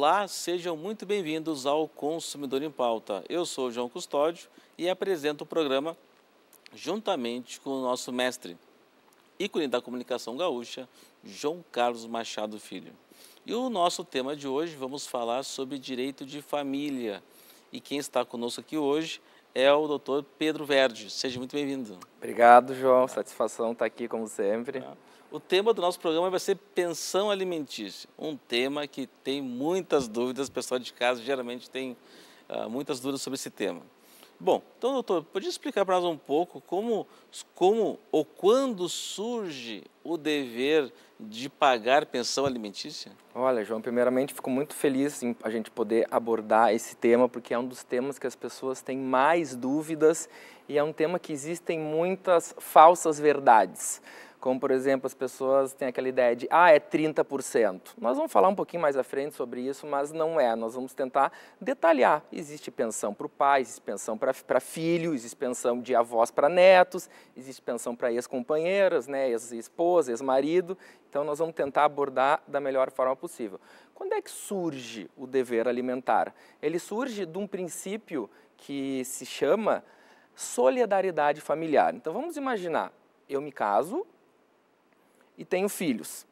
Olá, sejam muito bem-vindos ao Consumidor em Pauta. Eu sou João Custódio e apresento o programa juntamente com o nosso mestre, ícone da comunicação gaúcha, João Carlos Machado Filho. E o nosso tema de hoje, vamos falar sobre direito de família. E quem está conosco aqui hoje é o doutor Pedro Verde. Seja muito bem-vindo. Obrigado, João. Satisfação estar aqui, como sempre. É. O tema do nosso programa vai ser pensão alimentícia, um tema que tem muitas dúvidas, o pessoal de casa geralmente tem uh, muitas dúvidas sobre esse tema. Bom, então, doutor, podia explicar para nós um pouco como, como ou quando surge o dever de pagar pensão alimentícia? Olha, João, primeiramente fico muito feliz em a gente poder abordar esse tema, porque é um dos temas que as pessoas têm mais dúvidas e é um tema que existem muitas falsas verdades. Como, por exemplo, as pessoas têm aquela ideia de, ah, é 30%. Nós vamos falar um pouquinho mais à frente sobre isso, mas não é. Nós vamos tentar detalhar. Existe pensão para o pai, existe pensão para filho, existe pensão de avós para netos, existe pensão para ex-companheiras, né, ex-esposa, ex-marido. Então, nós vamos tentar abordar da melhor forma possível. Quando é que surge o dever alimentar? Ele surge de um princípio que se chama solidariedade familiar. Então, vamos imaginar, eu me caso, e tenho filhos.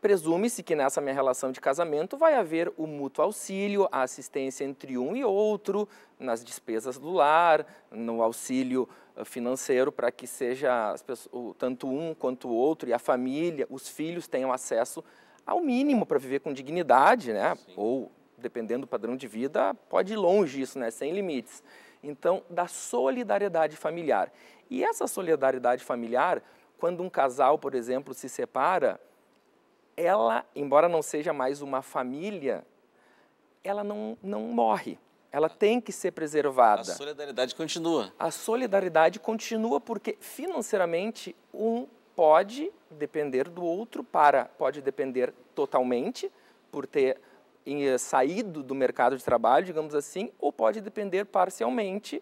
Presume-se que nessa minha relação de casamento vai haver o mútuo auxílio, a assistência entre um e outro, nas despesas do lar, no auxílio eh, financeiro para que seja pessoas, tanto um quanto o outro e a família, os filhos tenham acesso ao mínimo para viver com dignidade, né? Ou dependendo do padrão de vida, pode ir longe isso, né? Sem limites. Então, da solidariedade familiar. E essa solidariedade familiar quando um casal, por exemplo, se separa, ela, embora não seja mais uma família, ela não, não morre. Ela tem que ser preservada. A solidariedade continua. A solidariedade continua porque financeiramente um pode depender do outro para pode depender totalmente por ter eh, saído do mercado de trabalho, digamos assim, ou pode depender parcialmente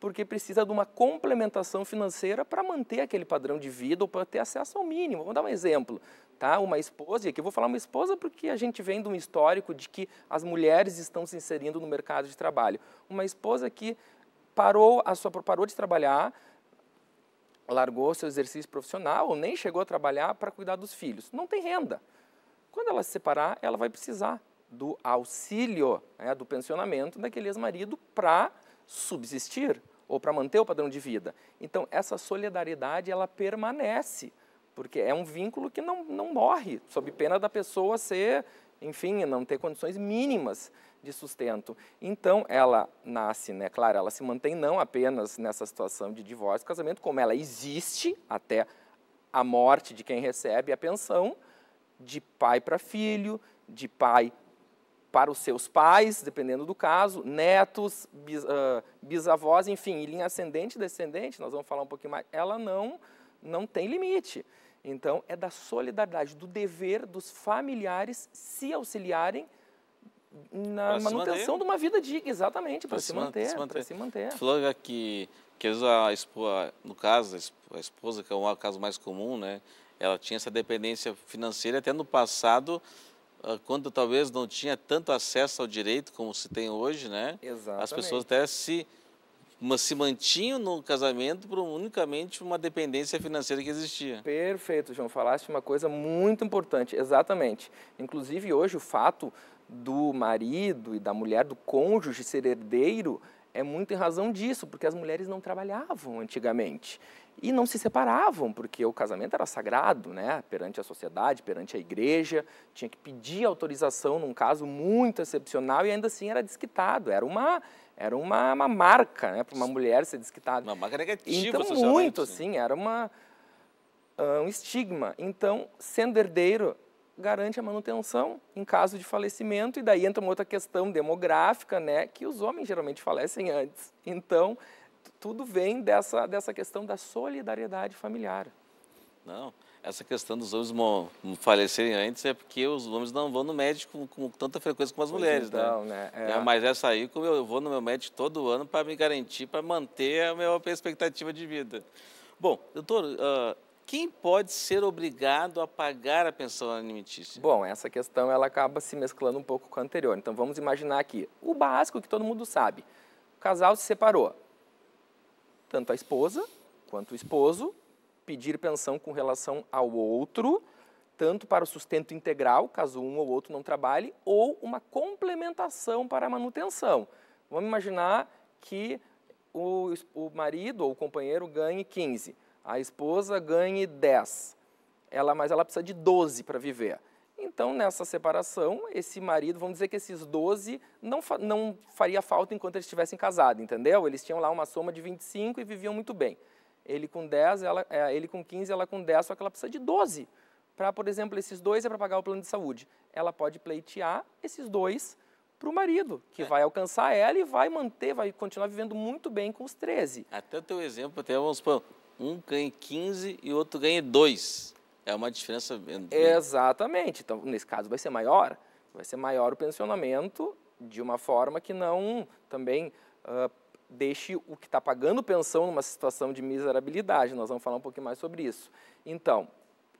porque precisa de uma complementação financeira para manter aquele padrão de vida ou para ter acesso ao mínimo. Vamos dar um exemplo, tá? Uma esposa, e aqui eu vou falar uma esposa porque a gente vem de um histórico de que as mulheres estão se inserindo no mercado de trabalho. Uma esposa que parou, a sua, parou de trabalhar, largou seu exercício profissional ou nem chegou a trabalhar para cuidar dos filhos. Não tem renda. Quando ela se separar, ela vai precisar do auxílio, né, do pensionamento daquele ex-marido para subsistir ou para manter o padrão de vida. Então, essa solidariedade, ela permanece, porque é um vínculo que não, não morre, sob pena da pessoa ser, enfim, não ter condições mínimas de sustento. Então, ela nasce, né? Claro, ela se mantém não apenas nessa situação de divórcio, casamento, como ela existe até a morte de quem recebe a pensão, de pai para filho, de pai para os seus pais, dependendo do caso, netos, bis, uh, bisavós, enfim, linha ascendente e descendente, nós vamos falar um pouquinho mais, ela não, não tem limite. Então, é da solidariedade, do dever dos familiares se auxiliarem na pra manutenção de uma vida digna, exatamente, para se, manter, manter. para se manter. Flora que, que a esposa, no caso, a esposa, que é o caso mais comum, né, ela tinha essa dependência financeira até no passado, ah, quando talvez não tinha tanto acesso ao direito como se tem hoje, né? Exatamente. As pessoas até se, se mantinham no casamento por unicamente uma dependência financeira que existia. Perfeito, João. Falaste uma coisa muito importante, exatamente. Inclusive, hoje, o fato do marido e da mulher, do cônjuge ser herdeiro, é muito em razão disso, porque as mulheres não trabalhavam antigamente e não se separavam, porque o casamento era sagrado, né? Perante a sociedade, perante a igreja, tinha que pedir autorização num caso muito excepcional e ainda assim era desquitado. Era uma era uma, uma marca, né, para uma mulher ser desquitada. Uma marca negativa Então né? muito assim, era uma ah, um estigma. Então, sendo herdeiro garante a manutenção em caso de falecimento e daí entra uma outra questão demográfica, né, que os homens geralmente falecem antes. Então, tudo vem dessa, dessa questão da solidariedade familiar. Não, essa questão dos homens falecerem antes é porque os homens não vão no médico com, com tanta frequência como as pois mulheres, né? então, né? né? É. É, mas essa aí, como eu vou no meu médico todo ano para me garantir, para manter a minha expectativa de vida. Bom, doutor, uh, quem pode ser obrigado a pagar a pensão alimentícia? Bom, essa questão ela acaba se mesclando um pouco com a anterior. Então vamos imaginar aqui, o básico que todo mundo sabe. O casal se separou tanto a esposa quanto o esposo, pedir pensão com relação ao outro, tanto para o sustento integral, caso um ou outro não trabalhe, ou uma complementação para a manutenção. Vamos imaginar que o, o marido ou o companheiro ganhe 15, a esposa ganhe 10, ela, mas ela precisa de 12 para viver. Então, nessa separação, esse marido, vamos dizer que esses 12 não, fa não faria falta enquanto eles estivessem casados, entendeu? Eles tinham lá uma soma de 25 e viviam muito bem. Ele com 10, ela, é, ele com 15, ela com 10, só que ela precisa de 12. Para, por exemplo, esses dois é para pagar o plano de saúde. Ela pode pleitear esses dois para o marido, que é. vai alcançar ela e vai manter, vai continuar vivendo muito bem com os 13. Até o teu exemplo, até vamos supor, um ganha 15 e o outro ganha 2. É uma diferença. Né? Exatamente. Então, nesse caso, vai ser maior. Vai ser maior o pensionamento de uma forma que não também uh, deixe o que está pagando pensão numa situação de miserabilidade. Nós vamos falar um pouquinho mais sobre isso. Então,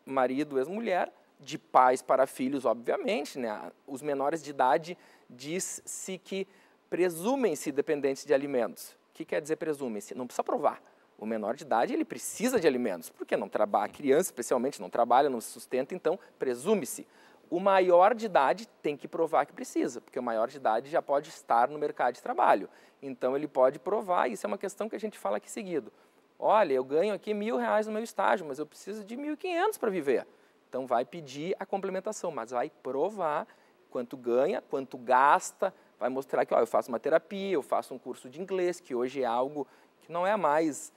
marido, ex-mulher, de pais para filhos, obviamente, né? Os menores de idade diz-se que presumem-se dependentes de alimentos. O que quer dizer presumem-se? Não precisa provar o menor de idade, ele precisa de alimentos, porque não trabalha, a criança especialmente não trabalha, não se sustenta, então presume-se. O maior de idade tem que provar que precisa, porque o maior de idade já pode estar no mercado de trabalho. Então ele pode provar, isso é uma questão que a gente fala aqui seguido. Olha, eu ganho aqui mil reais no meu estágio, mas eu preciso de mil e quinhentos para viver. Então vai pedir a complementação, mas vai provar quanto ganha, quanto gasta, vai mostrar que ó, eu faço uma terapia, eu faço um curso de inglês, que hoje é algo que não é mais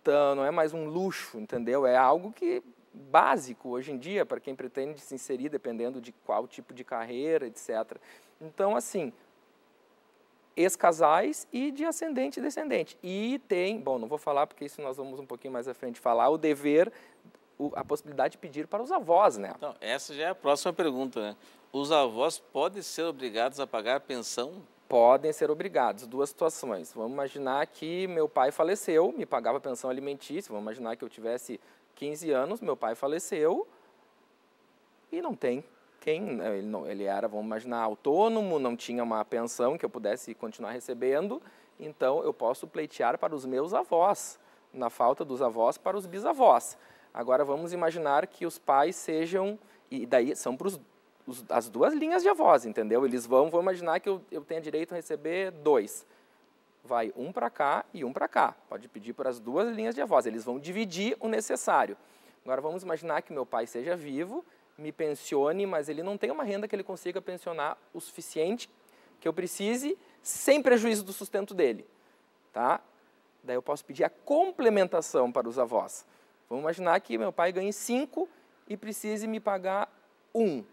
então, não é mais um luxo, entendeu? É algo que básico hoje em dia para quem pretende se inserir, dependendo de qual tipo de carreira, etc. Então, assim, ex-casais e de ascendente e descendente. E tem, bom, não vou falar porque isso nós vamos um pouquinho mais à frente falar, o dever, a possibilidade de pedir para os avós, né? Então, essa já é a próxima pergunta, né? Os avós podem ser obrigados a pagar pensão podem ser obrigados. Duas situações. Vamos imaginar que meu pai faleceu, me pagava pensão alimentícia. Vamos imaginar que eu tivesse 15 anos, meu pai faleceu e não tem quem. Né? Ele, não, ele era, vamos imaginar, autônomo, não tinha uma pensão que eu pudesse continuar recebendo. Então eu posso pleitear para os meus avós, na falta dos avós, para os bisavós. Agora vamos imaginar que os pais sejam, e daí são para os os, as duas linhas de avós, entendeu? Eles vão, vou imaginar que eu, eu tenha direito a receber dois. Vai um para cá e um para cá. Pode pedir por as duas linhas de avós. Eles vão dividir o necessário. Agora vamos imaginar que meu pai seja vivo, me pensione, mas ele não tem uma renda que ele consiga pensionar o suficiente que eu precise, sem prejuízo do sustento dele. Tá? Daí eu posso pedir a complementação para os avós. Vamos imaginar que meu pai ganhe cinco e precise me pagar Um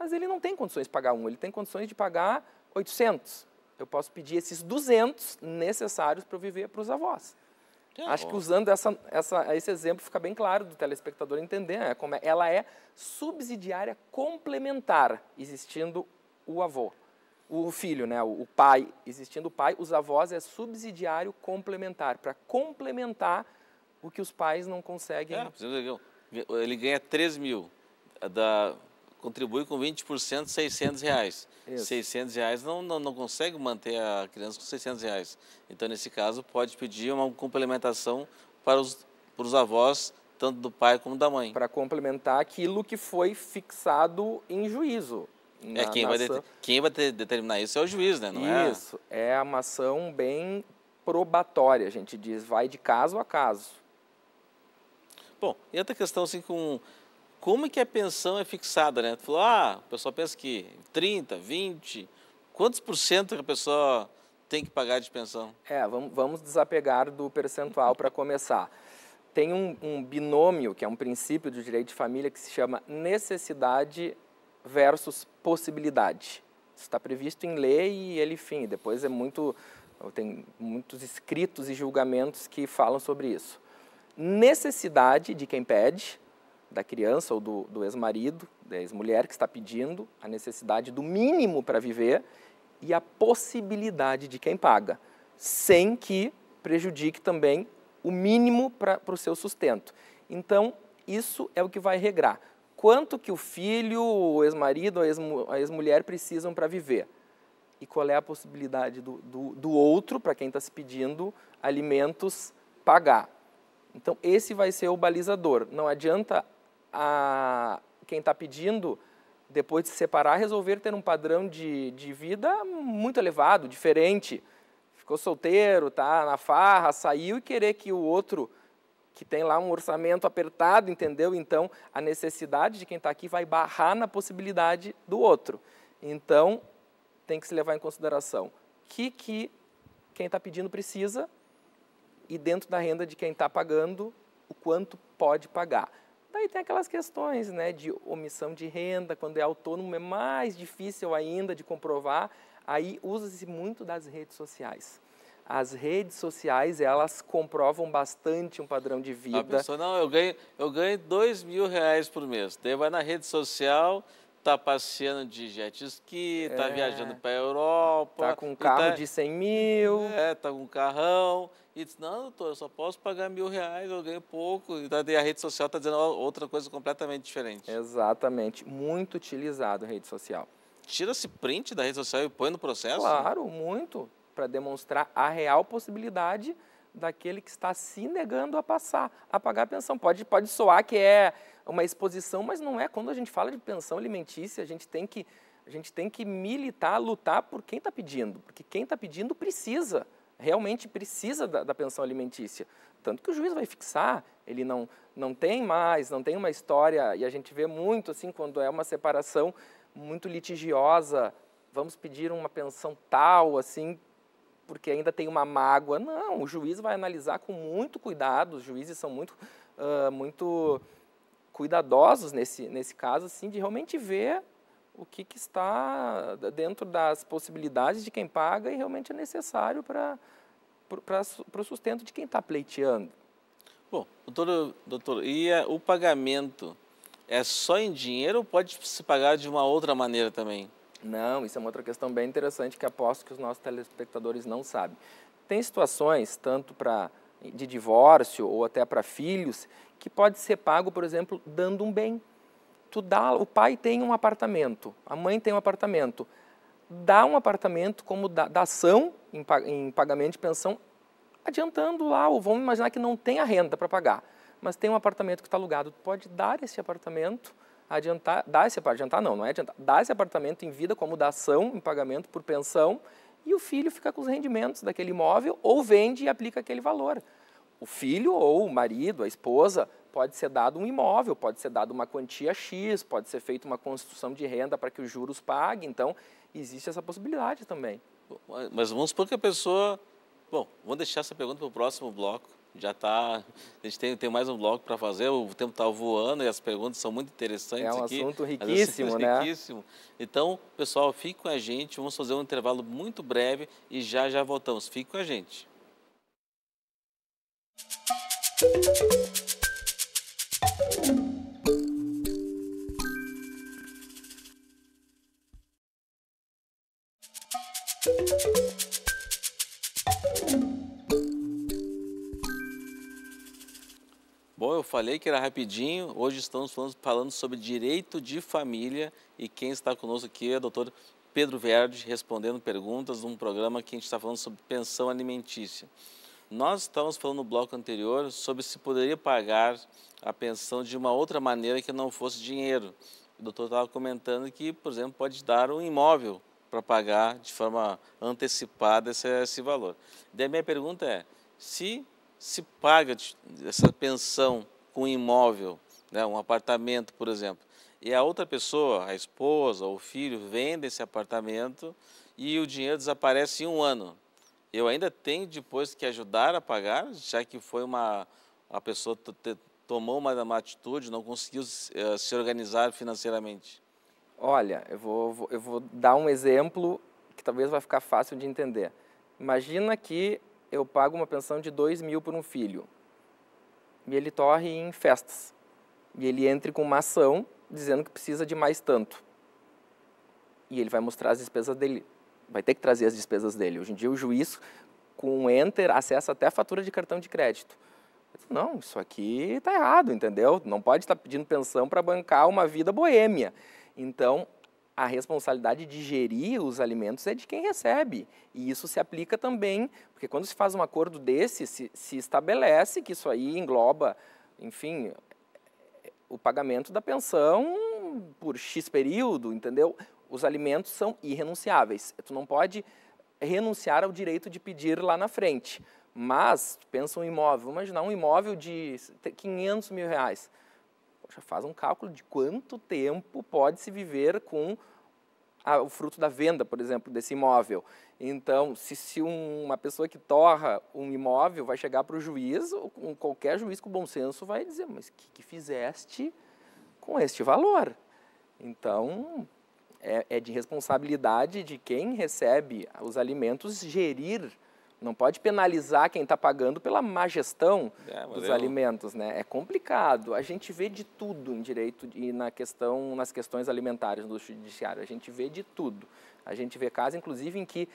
mas ele não tem condições de pagar um, ele tem condições de pagar 800. Eu posso pedir esses 200 necessários para eu viver para os avós. Acho que usando essa, essa, esse exemplo fica bem claro do telespectador entender né, como é, ela é subsidiária complementar, existindo o avô, o filho, né, o, o pai, existindo o pai, os avós é subsidiário complementar para complementar o que os pais não conseguem. É, ele ganha 3 mil é da contribui com 20%, 600 reais. Isso. 600 reais não, não, não, consegue manter a criança com 600 reais. Então, nesse caso, pode pedir uma complementação para os, para os avós, tanto do pai como da mãe. Para complementar aquilo que foi fixado em juízo. É, Na, é quem, vai, ação... quem vai determinar isso é o juiz, né? Não é? isso, é... é uma ação bem probatória, a gente diz, vai de caso a caso. Bom, e outra questão assim com como é que a pensão é fixada, né? Tu falou, ah, o pessoal pensa que 30, 20, quantos por cento que a pessoa tem que pagar de pensão? É, vamos, vamos desapegar do percentual para começar. Tem um, um binômio, que é um princípio do direito de família, que se chama necessidade versus possibilidade. Isso está previsto em lei e ele, enfim, depois é muito tem muitos escritos e julgamentos que falam sobre isso. Necessidade de quem pede da criança ou do, do ex-marido, da ex-mulher que está pedindo, a necessidade do mínimo para viver e a possibilidade de quem paga, sem que prejudique também o mínimo para o seu sustento. Então, isso é o que vai regrar. Quanto que o filho, o ex-marido, a ex-mulher precisam para viver? E qual é a possibilidade do, do, do outro, para quem está se pedindo alimentos, pagar? Então, esse vai ser o balizador. Não adianta a quem está pedindo, depois de se separar, resolver ter um padrão de, de vida muito elevado, diferente. Ficou solteiro, tá na farra, saiu e querer que o outro, que tem lá um orçamento apertado, entendeu? Então, a necessidade de quem está aqui vai barrar na possibilidade do outro. Então, tem que se levar em consideração o que, que quem está pedindo precisa e dentro da renda de quem está pagando, o quanto pode pagar. Daí tem aquelas questões né, de omissão de renda, quando é autônomo é mais difícil ainda de comprovar, aí usa-se muito das redes sociais. As redes sociais, elas comprovam bastante um padrão de vida. A pessoa, não, eu ganho, eu ganho dois mil reais por mês. Daí vai na rede social, tá passeando de jet ski, tá é. tá viajando para a Europa. Tá com um carro tá, de 100 mil. É, tá com um carrão. E diz, não, doutor, eu só posso pagar mil reais, eu ganho pouco. E tá, a rede social está dizendo outra coisa completamente diferente. Exatamente. Muito utilizado a rede social. Tira-se print da rede social e põe no processo? Claro, muito. Para demonstrar a real possibilidade daquele que está se negando a passar, a pagar a pensão. Pode, pode soar que é uma exposição, mas não é. Quando a gente fala de pensão alimentícia, a gente tem que, a gente tem que militar, lutar por quem está pedindo, porque quem está pedindo precisa, realmente precisa da, da pensão alimentícia. Tanto que o juiz vai fixar, ele não, não tem mais, não tem uma história, e a gente vê muito assim quando é uma separação muito litigiosa, vamos pedir uma pensão tal, assim, porque ainda tem uma mágoa. Não, o juiz vai analisar com muito cuidado, os juízes são muito, uh, muito cuidadosos nesse, nesse caso, assim, de realmente ver o que, que está dentro das possibilidades de quem paga e realmente é necessário para o sustento de quem está pleiteando. Bom, doutor, doutor e a, é, o pagamento é só em dinheiro ou pode se pagar de uma outra maneira também? Não, isso é uma outra questão bem interessante que aposto que os nossos telespectadores não sabem. Tem situações, tanto para de divórcio ou até para filhos, que pode ser pago, por exemplo, dando um bem. Tu dá, o pai tem um apartamento, a mãe tem um apartamento. Dá um apartamento como da, da ação em, em pagamento de pensão, adiantando lá, ou vamos imaginar que não tem a renda para pagar, mas tem um apartamento que está alugado. Tu pode dar esse apartamento adiantar, dar esse, adiantar não, não é adiantar, dar esse apartamento em vida como da ação em pagamento por pensão e o filho fica com os rendimentos daquele imóvel ou vende e aplica aquele valor. O filho ou o marido, a esposa, pode ser dado um imóvel, pode ser dado uma quantia X, pode ser feita uma construção de renda para que os juros paguem. Então, existe essa possibilidade também. Mas vamos supor que a pessoa. Bom, vamos deixar essa pergunta para o próximo bloco já está. A gente tem, tem mais um bloco para fazer, o tempo está voando e as perguntas são muito interessantes. É um aqui, assunto riquíssimo, né? Riquíssimo. Então, pessoal, fique com a gente, vamos fazer um intervalo muito breve e já já voltamos. Fique com a gente. Música falei que era rapidinho. Hoje estamos falando, falando sobre direito de família e quem está conosco aqui é o doutor Pedro Verde, respondendo perguntas num programa que a gente está falando sobre pensão alimentícia. Nós estávamos falando no bloco anterior sobre se poderia pagar a pensão de uma outra maneira que não fosse dinheiro. O doutor estava comentando que, por exemplo, pode dar um imóvel para pagar de forma antecipada esse, esse valor. Daí a minha pergunta é, se se paga essa pensão com um imóvel, né, um apartamento, por exemplo, e a outra pessoa, a esposa ou o filho, vende esse apartamento e o dinheiro desaparece em um ano. Eu ainda tenho depois que ajudar a pagar, já que foi uma a pessoa tomou uma, uma atitude, não conseguiu se, eh, se organizar financeiramente. Olha, eu vou, eu vou dar um exemplo que talvez vai ficar fácil de entender. Imagina que eu pago uma pensão de dois mil por um filho e ele torre em festas. E ele entra com uma ação dizendo que precisa de mais tanto. E ele vai mostrar as despesas dele. Vai ter que trazer as despesas dele. Hoje em dia, o juiz, com enter, acessa até a fatura de cartão de crédito. Não, isso aqui está errado, entendeu? Não pode estar pedindo pensão para bancar uma vida boêmia. Então, a responsabilidade de gerir os alimentos é de quem recebe. E isso se aplica também, porque quando se faz um acordo desse, se, se estabelece que isso aí engloba, enfim, o pagamento da pensão por X período, entendeu? Os alimentos são irrenunciáveis. Tu não pode renunciar ao direito de pedir lá na frente. Mas, pensa um imóvel, vamos imaginar um imóvel de 500 mil reais. Poxa, faz um cálculo de quanto tempo pode se viver com a, ah, o fruto da venda, por exemplo, desse imóvel. Então, se, se um, uma pessoa que torra um imóvel vai chegar para o juiz, um, qualquer juiz com bom senso vai dizer, mas o que, que fizeste com este valor? Então, é, é, de responsabilidade de quem recebe os alimentos gerir não pode penalizar quem está pagando pela má gestão é, dos alimentos, né? É complicado. A gente vê de tudo em direito e na questão, nas questões alimentares do judiciário. A gente vê de tudo. A gente vê casos, inclusive, em que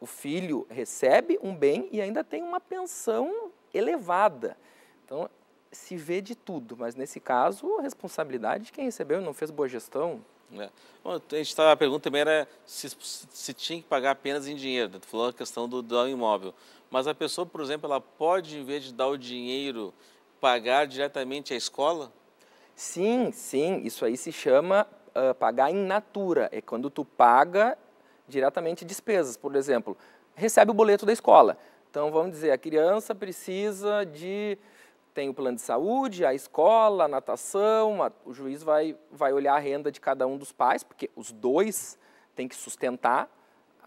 o filho recebe um bem e ainda tem uma pensão elevada. Então, se vê de tudo, mas nesse caso, a responsabilidade de quem recebeu e não fez boa gestão é. Bom, a gente estava a pergunta também era se, se tinha que pagar apenas em dinheiro. Né? Tu falou a questão do, do imóvel. Mas a pessoa, por exemplo, ela pode, em vez de dar o dinheiro, pagar diretamente à escola? Sim, sim. Isso aí se chama uh, pagar em natura. É quando tu paga diretamente despesas. Por exemplo, recebe o boleto da escola. Então, vamos dizer, a criança precisa de tem o plano de saúde, a escola, a natação, a, o juiz vai, vai olhar a renda de cada um dos pais, porque os dois têm que sustentar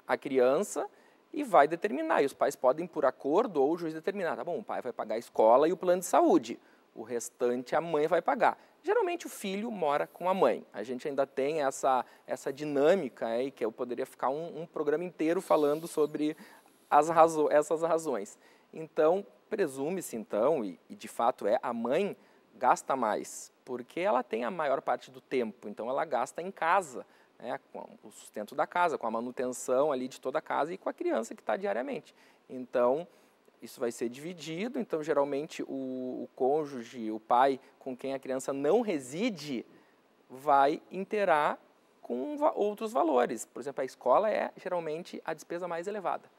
a criança e vai determinar. E os pais podem, por acordo, ou o juiz determinar, tá bom, o pai vai pagar a escola e o plano de saúde, o restante a mãe vai pagar. Geralmente o filho mora com a mãe. A gente ainda tem essa, essa dinâmica aí, que eu poderia ficar um, um programa inteiro falando sobre as razo essas razões. Então, Presume-se então, e, e de fato é, a mãe gasta mais, porque ela tem a maior parte do tempo, então ela gasta em casa, né, com o sustento da casa, com a manutenção ali de toda a casa e com a criança que está diariamente. Então, isso vai ser dividido, então geralmente o, o, cônjuge, o pai com quem a criança não reside, vai interar com outros valores. Por exemplo, a escola é geralmente a despesa mais elevada.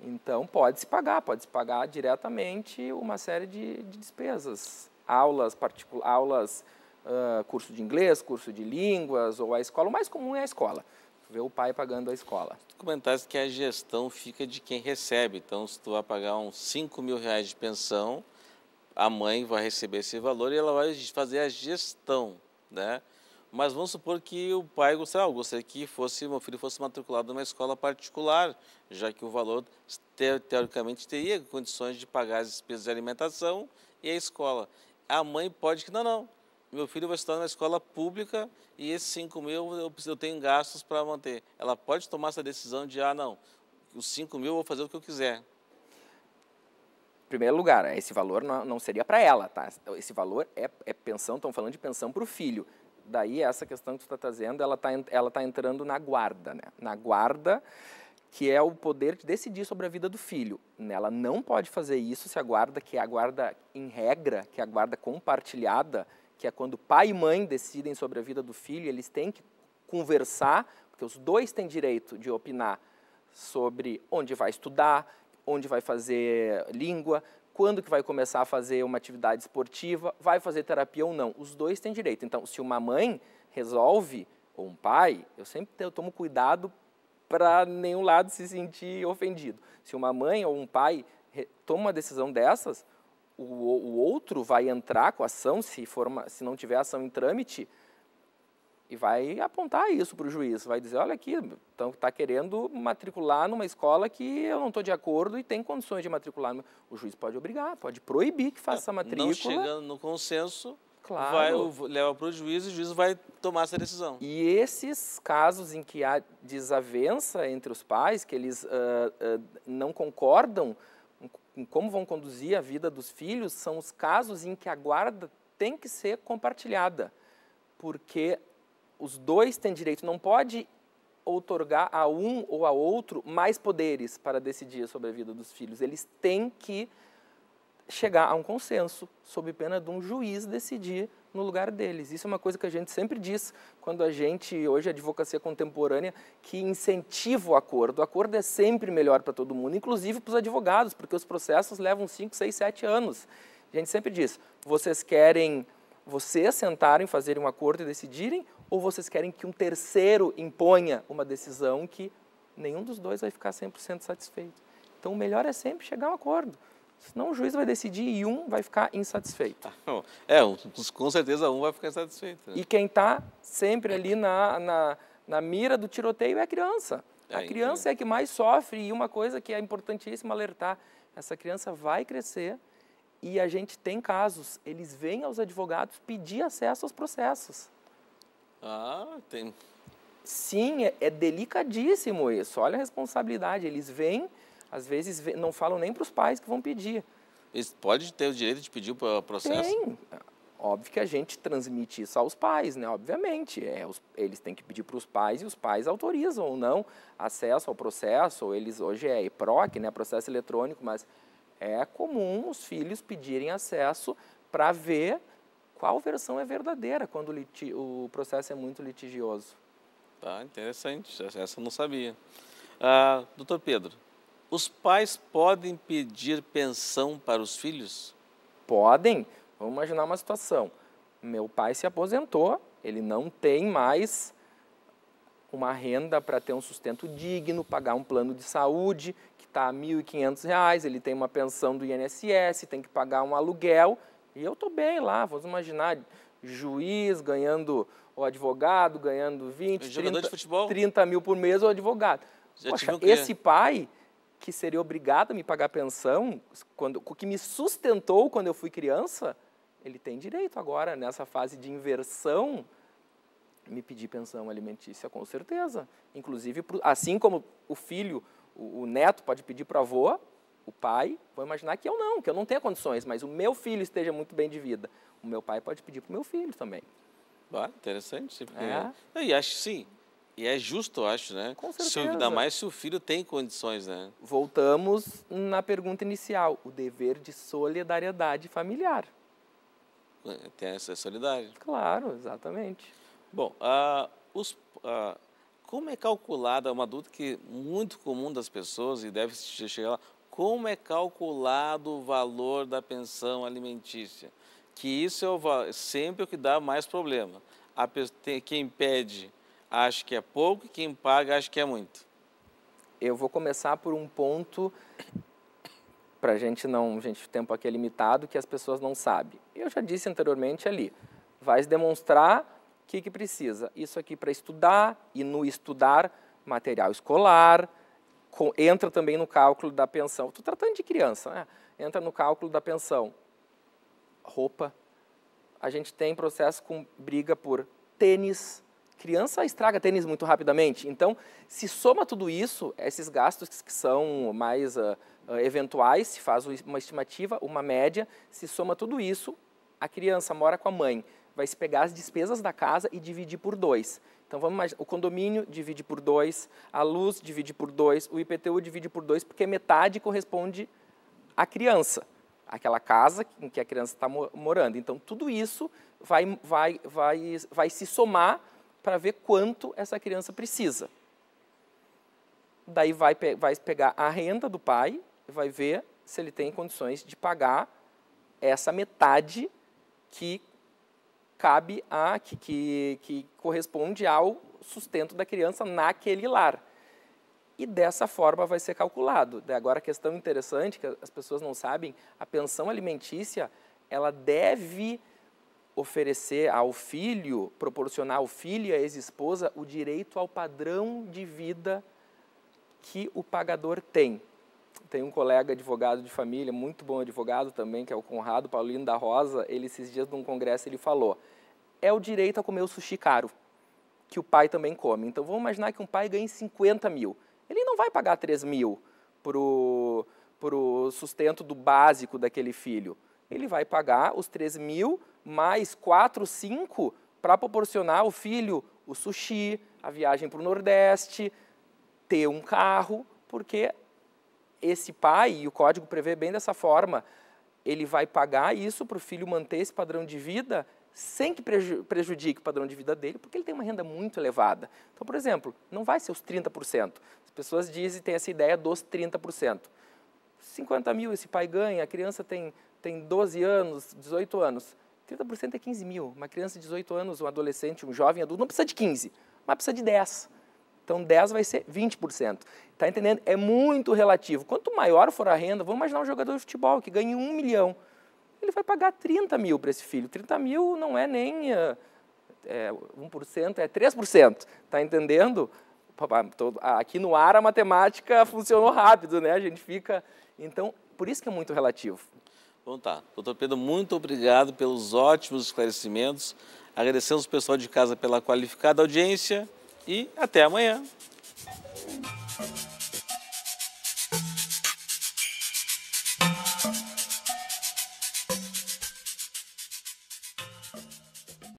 Então, pode-se pagar, pode-se pagar diretamente uma série de, de despesas. Aulas, aulas uh, curso de inglês, curso de línguas ou a escola. O mais comum é a escola. ver o pai pagando a escola. Tu comentaste que a gestão fica de quem recebe. Então, se tu vai pagar uns 5 mil reais de pensão, a mãe vai receber esse valor e ela vai fazer a gestão, né? Mas vamos supor que o pai gostaria, gostaria que fosse, meu filho fosse matriculado numa escola particular, já que o valor, teoricamente, teria condições de pagar as despesas de alimentação e a escola. A mãe pode que, não, não, meu filho vai estudar na escola pública e esses 5 mil eu, eu tenho gastos para manter. Ela pode tomar essa decisão de, ah, não, os 5 mil eu vou fazer o que eu quiser. Em primeiro lugar, né, esse valor não, não seria para ela, tá? Esse valor é, é pensão, estão falando de pensão para o filho daí essa questão que tu está trazendo, ela está ela tá entrando na guarda, né? Na guarda, que é o poder de decidir sobre a vida do filho. Né? Ela não pode fazer isso se a guarda, que é a guarda em regra, que é a guarda compartilhada, que é quando pai e mãe decidem sobre a vida do filho, eles têm que conversar, porque os dois têm direito de opinar sobre onde vai estudar, onde vai fazer língua, quando que vai começar a fazer uma atividade esportiva, vai fazer terapia ou não. Os dois têm direito. Então, se uma mãe resolve, ou um pai, eu sempre eu tomo cuidado para nenhum lado se sentir ofendido. Se uma mãe ou um pai toma uma decisão dessas, o, o outro vai entrar com ação, se, for uma, se não tiver ação em trâmite, e vai apontar isso para o juiz, vai dizer, olha aqui, então está querendo matricular numa escola que eu não estou de acordo e tem condições de matricular. O juiz pode obrigar, pode proibir que faça essa é, matrícula. Não chegando no consenso, claro. vai, leva para o juiz e o juiz vai tomar essa decisão. E esses casos em que há desavença entre os pais, que eles uh, uh, não concordam com como vão conduzir a vida dos filhos, são os casos em que a guarda tem que ser compartilhada, porque os dois têm direito, não pode outorgar a um ou a outro mais poderes para decidir sobre a vida dos filhos. Eles têm que chegar a um consenso, sob pena de um juiz decidir no lugar deles. Isso é uma coisa que a gente sempre diz quando a gente, hoje, a advocacia contemporânea, que incentiva o acordo. O acordo é sempre melhor para todo mundo, inclusive para os advogados, porque os processos levam 5, 6, 7 anos. A gente sempre diz, vocês querem vocês sentarem, fazerem um acordo e decidirem, ou vocês querem que um terceiro imponha uma decisão que nenhum dos dois vai ficar 100% satisfeito. Então, o melhor é sempre chegar a um acordo. Senão o juiz vai decidir e um vai ficar insatisfeito. É, com certeza um vai ficar insatisfeito. Né? E quem está sempre ali na, na, na, mira do tiroteio é a criança. É, a é, criança é a que mais sofre e uma coisa que é importantíssima alertar, essa criança vai crescer e a gente tem casos, eles vêm aos advogados pedir acesso aos processos. Ah, tem. Sim, é, é delicadíssimo isso. Olha a responsabilidade. Eles vêm, às vezes vêm, não falam nem para os pais que vão pedir. Eles podem ter o direito de pedir o processo? Tem. Óbvio que a gente transmite isso aos pais, né? Obviamente. É, os, eles têm que pedir para os pais e os pais autorizam ou não acesso ao processo. Ou eles, hoje é EPROC, né? Processo eletrônico, mas é comum os filhos pedirem acesso para ver qual versão é verdadeira quando o, o processo é muito litigioso. Tá, interessante. Essa eu não sabia. Ah, doutor Pedro, os pais podem pedir pensão para os filhos? Podem. Vamos imaginar uma situação. Meu pai se aposentou, ele não tem mais uma renda para ter um sustento digno, pagar um plano de saúde que está a R$ 1.500, ele tem uma pensão do INSS, tem que pagar um aluguel e eu estou bem lá, vamos imaginar, juiz ganhando, o advogado ganhando 20, 30, 30, mil por mês, o advogado. Já Poxa, esse pai que seria obrigado a me pagar pensão, quando, que me sustentou quando eu fui criança, ele tem direito agora, nessa fase de inversão, me pedir pensão alimentícia, com certeza. Inclusive, assim como o filho, o, neto pode pedir para a avó, o pai, vou imaginar que eu não, que eu não tenho condições, mas o meu filho esteja muito bem de vida. O meu pai pode pedir para o meu filho também. Ah, interessante. Sim, é. E acho sim. E é justo, eu acho, né? Com certeza. Se, ainda mais se o filho tem condições, né? Voltamos na pergunta inicial, o dever de solidariedade familiar. É, tem essa solidariedade. Claro, exatamente. Bom, uh, os, uh, como é calculada é uma dúvida que é muito comum das pessoas e deve chegar lá, como é calculado o valor da pensão alimentícia, que isso é o, sempre o que dá mais problema. A, quem pede acha que é pouco e quem paga acha que é muito. Eu vou começar por um ponto para a gente não, gente, o tempo aqui é limitado, que as pessoas não sabem. Eu já disse anteriormente ali, vai demonstrar o que, que precisa. Isso aqui para estudar e no estudar material escolar, com, entra também no cálculo da pensão. Estou tratando de criança, né? entra no cálculo da pensão. Roupa. A gente tem processo com briga por tênis. Criança estraga tênis muito rapidamente. Então, se soma tudo isso, esses gastos que são mais uh, uh, eventuais, se faz uma estimativa, uma média, se soma tudo isso, a criança mora com a mãe, vai se pegar as despesas da casa e dividir por dois. Então vamos mais. o condomínio divide por 2, a luz divide por 2, o IPTU divide por 2, porque metade corresponde à criança, aquela casa em que a criança está morando. Então tudo isso vai, vai, vai, vai se somar para ver quanto essa criança precisa. Daí vai, vai pegar a renda do pai e vai ver se ele tem condições de pagar essa metade que cabe a que, que, que corresponde ao sustento da criança naquele lar. E dessa forma vai ser calculado. Agora, a questão interessante que as pessoas não sabem, a pensão alimentícia, ela deve oferecer ao filho, proporcionar ao filho e à ex-esposa o direito ao padrão de vida que o pagador tem. Tem um colega advogado de família, muito bom advogado também, que é o Conrado Paulino da Rosa, ele esses dias num congresso ele falou: é o direito a comer o sushi caro, que o pai também come. Então vamos imaginar que um pai ganhe 50 mil. Ele não vai pagar 3 mil para o sustento do básico daquele filho. Ele vai pagar os 3 mil mais 4, 5 para proporcionar ao filho o sushi, a viagem para o Nordeste, ter um carro, porque esse pai, e o código prevê bem dessa forma, ele vai pagar isso para o filho manter esse padrão de vida sem que prejudique o padrão de vida dele, porque ele tem uma renda muito elevada. Então, por exemplo, não vai ser os 30%. As pessoas dizem, e têm essa ideia dos 30%. 50 mil esse pai ganha, a criança tem, tem 12 anos, 18 anos. 30% é 15 mil. Uma criança de 18 anos, um adolescente, um jovem adulto, não precisa de 15, mas precisa de 10. Então, 10 vai ser 20%. Está entendendo? É muito relativo. Quanto maior for a renda, vamos imaginar um jogador de futebol que ganha 1 milhão ele vai pagar 30 mil para esse filho. 30 mil não é nem eh, é, 1%, é 3%. Está entendendo? Aqui no ar a matemática funcionou rápido, né? A gente fica. Então, por isso que é muito relativo. Bom, então tá. Doutor Pedro, muito obrigado pelos ótimos esclarecimentos. Agradecemos o pessoal de casa pela qualificada audiência e até amanhã.